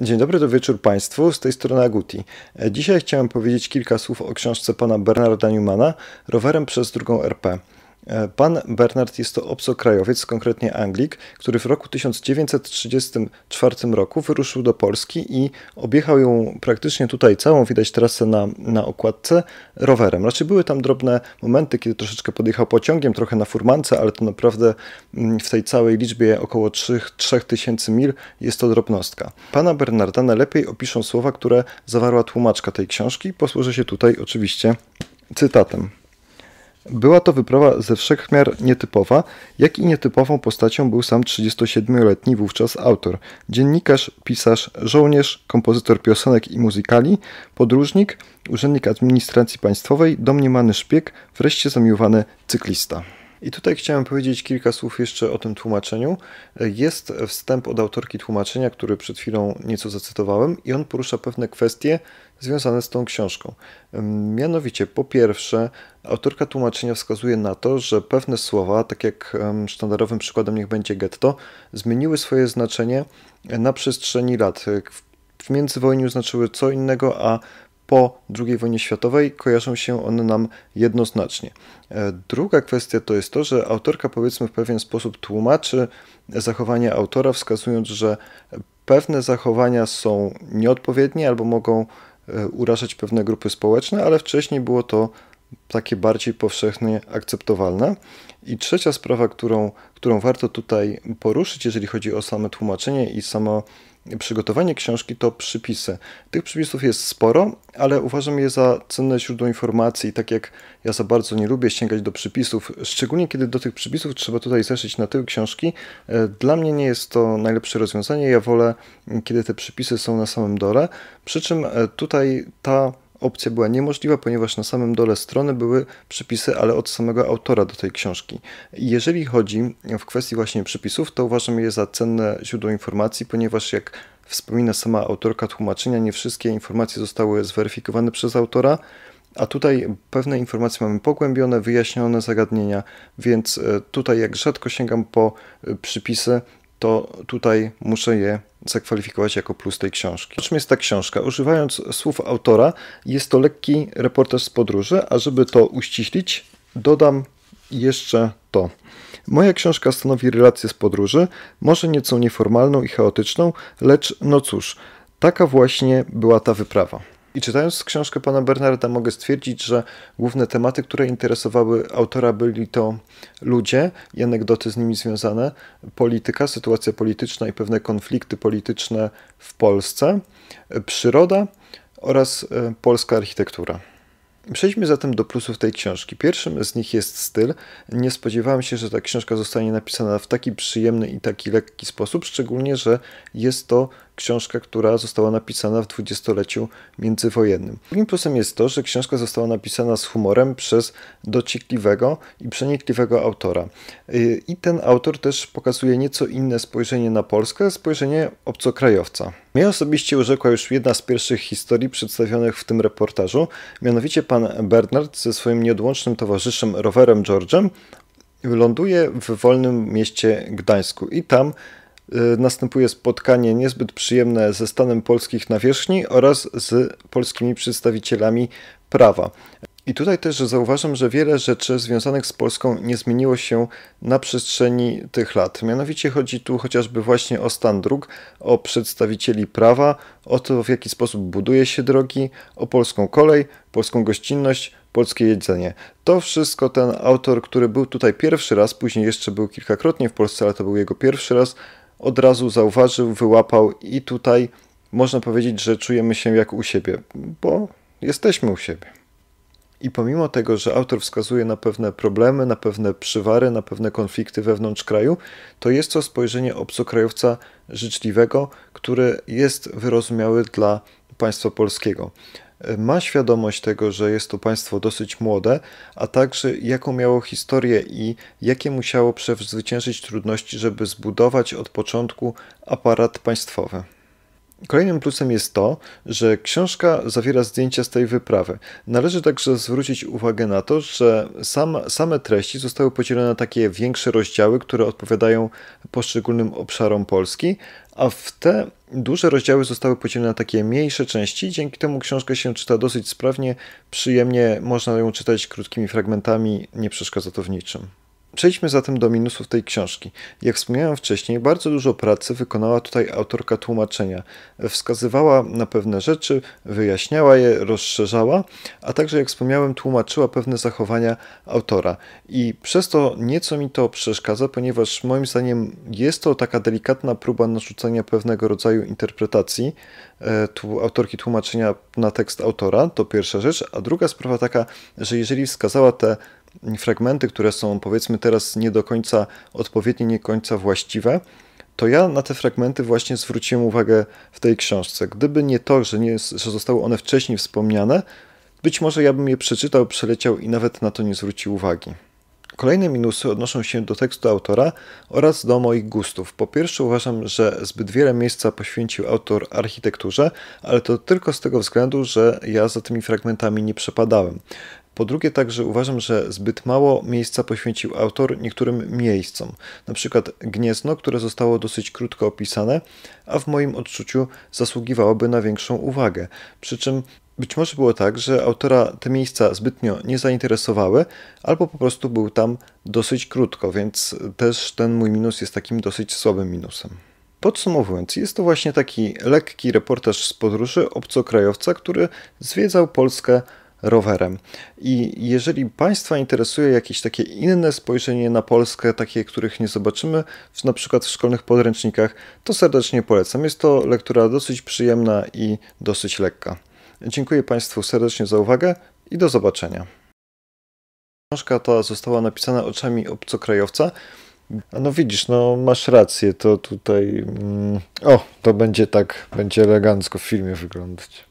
Dzień dobry, to wieczór Państwu, z tej strony Aguti. Dzisiaj chciałem powiedzieć kilka słów o książce pana Bernarda Newmana, Rowerem przez drugą RP. Pan Bernard jest to obcokrajowiec, konkretnie Anglik, który w roku 1934 roku wyruszył do Polski i objechał ją praktycznie tutaj całą, widać trasę na, na okładce, rowerem. Raczej znaczy, były tam drobne momenty, kiedy troszeczkę podjechał pociągiem, trochę na furmance, ale to naprawdę mm, w tej całej liczbie około 3, 3000 mil jest to drobnostka. Pana Bernarda najlepiej opiszą słowa, które zawarła tłumaczka tej książki. Posłużę się tutaj oczywiście cytatem. Była to wyprawa ze wszechmiar nietypowa, jak i nietypową postacią był sam 37-letni wówczas autor. Dziennikarz, pisarz, żołnierz, kompozytor piosenek i muzykali, podróżnik, urzędnik administracji państwowej, domniemany szpieg, wreszcie zamiłowany cyklista. I tutaj chciałem powiedzieć kilka słów jeszcze o tym tłumaczeniu. Jest wstęp od autorki tłumaczenia, który przed chwilą nieco zacytowałem, i on porusza pewne kwestie związane z tą książką. Mianowicie, po pierwsze, autorka tłumaczenia wskazuje na to, że pewne słowa, tak jak sztandarowym przykładem niech będzie getto, zmieniły swoje znaczenie na przestrzeni lat. W międzywojniu znaczyły co innego, a po II wojnie światowej kojarzą się one nam jednoznacznie. E, druga kwestia to jest to, że autorka powiedzmy w pewien sposób tłumaczy zachowanie autora, wskazując, że pewne zachowania są nieodpowiednie albo mogą e, urażać pewne grupy społeczne, ale wcześniej było to takie bardziej powszechnie akceptowalne. I trzecia sprawa, którą, którą warto tutaj poruszyć, jeżeli chodzi o same tłumaczenie i samo przygotowanie książki, to przypisy. Tych przypisów jest sporo, ale uważam je za cenne źródło informacji. Tak jak ja za bardzo nie lubię sięgać do przypisów, szczególnie kiedy do tych przypisów trzeba tutaj zeszyć na tył książki, e, dla mnie nie jest to najlepsze rozwiązanie. Ja wolę, kiedy te przypisy są na samym dole. Przy czym e, tutaj ta opcja była niemożliwa, ponieważ na samym dole strony były przypisy, ale od samego autora do tej książki. Jeżeli chodzi w kwestii właśnie przypisów, to uważam je za cenne źródło informacji, ponieważ jak wspomina sama autorka tłumaczenia, nie wszystkie informacje zostały zweryfikowane przez autora. A tutaj pewne informacje mamy pogłębione, wyjaśnione zagadnienia, więc e, tutaj jak rzadko sięgam po e, przypisy, to tutaj muszę je zakwalifikować jako plus tej książki. czym jest ta książka? Używając słów autora, jest to lekki reportaż z podróży, a żeby to uściślić, dodam jeszcze to. Moja książka stanowi relację z podróży, może nieco nieformalną i chaotyczną, lecz no cóż, taka właśnie była ta wyprawa. I czytając książkę pana Bernarda mogę stwierdzić, że główne tematy, które interesowały autora byli to ludzie i anegdoty z nimi związane, polityka, sytuacja polityczna i pewne konflikty polityczne w Polsce, przyroda oraz e, polska architektura. Przejdźmy zatem do plusów tej książki. Pierwszym z nich jest styl. Nie spodziewałem się, że ta książka zostanie napisana w taki przyjemny i taki lekki sposób, szczególnie, że jest to książka, która została napisana w dwudziestoleciu międzywojennym. Drugim plusem jest to, że książka została napisana z humorem przez dociekliwego i przenikliwego autora. Y, I ten autor też pokazuje nieco inne spojrzenie na Polskę, spojrzenie obcokrajowca. Mnie osobiście urzekła już jedna z pierwszych historii przedstawionych w tym reportażu, mianowicie pan Bernard ze swoim nieodłącznym towarzyszem rowerem George'em ląduje w wolnym mieście Gdańsku i tam Y, następuje spotkanie niezbyt przyjemne ze stanem polskich nawierzchni oraz z polskimi przedstawicielami prawa. I tutaj też zauważam, że wiele rzeczy związanych z Polską nie zmieniło się na przestrzeni tych lat. Mianowicie chodzi tu chociażby właśnie o stan dróg, o przedstawicieli prawa, o to w jaki sposób buduje się drogi, o polską kolej, polską gościnność, polskie jedzenie. To wszystko ten autor, który był tutaj pierwszy raz, później jeszcze był kilkakrotnie w Polsce, ale to był jego pierwszy raz, od razu zauważył, wyłapał i tutaj można powiedzieć, że czujemy się jak u siebie, bo jesteśmy u siebie. I pomimo tego, że autor wskazuje na pewne problemy, na pewne przywary, na pewne konflikty wewnątrz kraju, to jest to spojrzenie obcokrajowca życzliwego, które jest wyrozumiałe dla państwa polskiego ma świadomość tego, że jest to państwo dosyć młode, a także jaką miało historię i jakie musiało przezwyciężyć trudności, żeby zbudować od początku aparat państwowy. Kolejnym plusem jest to, że książka zawiera zdjęcia z tej wyprawy. Należy także zwrócić uwagę na to, że sam, same treści zostały podzielone na takie większe rozdziały, które odpowiadają poszczególnym obszarom Polski, a w te duże rozdziały zostały podzielone na takie mniejsze części. Dzięki temu książka się czyta dosyć sprawnie, przyjemnie, można ją czytać krótkimi fragmentami, nie przeszkadza to w niczym. Przejdźmy zatem do minusów tej książki. Jak wspomniałem wcześniej, bardzo dużo pracy wykonała tutaj autorka tłumaczenia. Wskazywała na pewne rzeczy, wyjaśniała je, rozszerzała, a także, jak wspomniałem, tłumaczyła pewne zachowania autora. I przez to nieco mi to przeszkadza, ponieważ moim zdaniem jest to taka delikatna próba narzucenia pewnego rodzaju interpretacji e, tu, autorki tłumaczenia na tekst autora. To pierwsza rzecz. A druga sprawa taka, że jeżeli wskazała te fragmenty, które są powiedzmy teraz nie do końca odpowiednie, nie do końca właściwe, to ja na te fragmenty właśnie zwróciłem uwagę w tej książce. Gdyby nie to, że, nie, że zostały one wcześniej wspomniane, być może ja bym je przeczytał, przeleciał i nawet na to nie zwrócił uwagi. Kolejne minusy odnoszą się do tekstu autora oraz do moich gustów. Po pierwsze, uważam, że zbyt wiele miejsca poświęcił autor architekturze, ale to tylko z tego względu, że ja za tymi fragmentami nie przepadałem. Po drugie, także uważam, że zbyt mało miejsca poświęcił autor niektórym miejscom, na przykład gniezno, które zostało dosyć krótko opisane, a w moim odczuciu zasługiwałoby na większą uwagę. Przy czym być może było tak, że autora te miejsca zbytnio nie zainteresowały, albo po prostu był tam dosyć krótko, więc też ten mój minus jest takim dosyć słabym minusem. Podsumowując, jest to właśnie taki lekki reportaż z podróży obcokrajowca, który zwiedzał Polskę rowerem. I jeżeli Państwa interesuje jakieś takie inne spojrzenie na Polskę, takie, których nie zobaczymy, na przykład w szkolnych podręcznikach, to serdecznie polecam. Jest to lektura dosyć przyjemna i dosyć lekka. Dziękuję Państwu serdecznie za uwagę i do zobaczenia. Książka ta została napisana oczami obcokrajowca. A no widzisz, no masz rację, to tutaj... Mm, o, to będzie tak, będzie elegancko w filmie wyglądać.